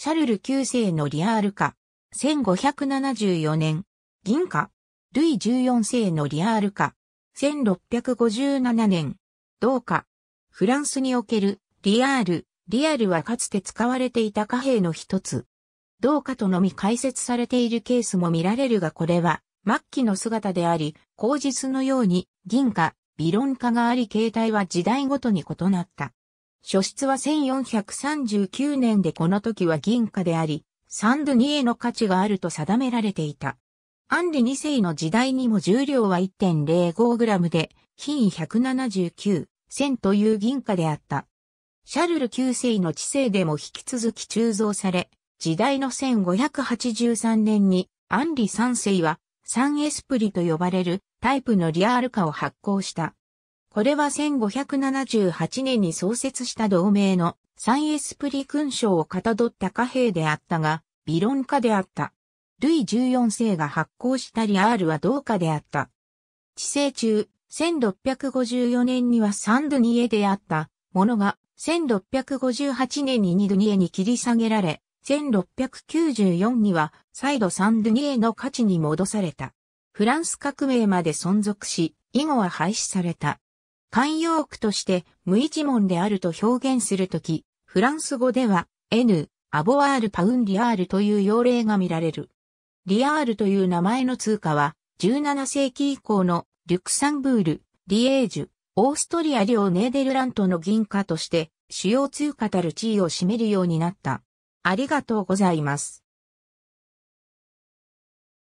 シャルル9世のリアール化、1574年、銀貨、ルイ14世のリアール化、1657年、同化、フランスにおけるリアール、リアルはかつて使われていた貨幣の一つ。同化とのみ解説されているケースも見られるがこれは末期の姿であり、口実のように銀貨、ビロン化があり形態は時代ごとに異なった。初出は1439年でこの時は銀貨であり、サンドニエの価値があると定められていた。アンリ2世の時代にも重量は 1.05g で、金179、1000という銀貨であった。シャルル9世の治世でも引き続き鋳造され、時代の1583年にアンリ3世はサンエスプリと呼ばれるタイプのリアール化を発行した。これは1578年に創設した同盟のサイエスプリ勲章をかたどった貨幣であったが、理論家化であった。ルイ14世が発行したリアールは同化であった。治世中、1654年にはサンドニエであったものが、1658年にニドニエに切り下げられ、1694には再度サンドニエの価値に戻された。フランス革命まで存続し、以後は廃止された。慣用句として無一文であると表現するとき、フランス語では N、アボワールパウンリアールという用例が見られる。リアールという名前の通貨は、17世紀以降のリュクサンブール、リエージュ、オーストリア領ネーデルラントの銀貨として主要通貨たる地位を占めるようになった。ありがとうございます。